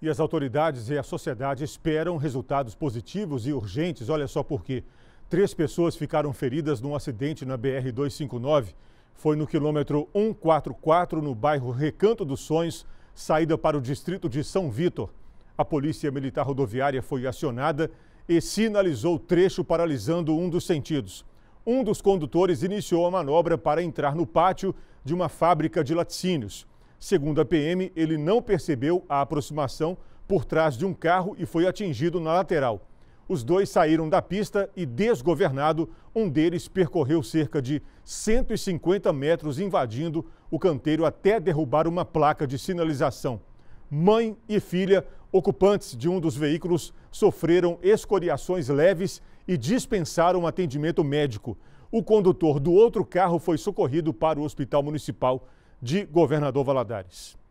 E as autoridades e a sociedade esperam resultados positivos e urgentes. Olha só por quê. Três pessoas ficaram feridas num acidente na BR-259. Foi no quilômetro 144, no bairro Recanto dos Sonhos, saída para o distrito de São Vitor. A Polícia Militar Rodoviária foi acionada e sinalizou o trecho paralisando um dos sentidos. Um dos condutores iniciou a manobra para entrar no pátio de uma fábrica de laticínios. Segundo a PM, ele não percebeu a aproximação por trás de um carro e foi atingido na lateral. Os dois saíram da pista e, desgovernado, um deles percorreu cerca de 150 metros, invadindo o canteiro até derrubar uma placa de sinalização. Mãe e filha, ocupantes de um dos veículos, sofreram escoriações leves e dispensaram atendimento médico. O condutor do outro carro foi socorrido para o hospital municipal de Governador Valadares.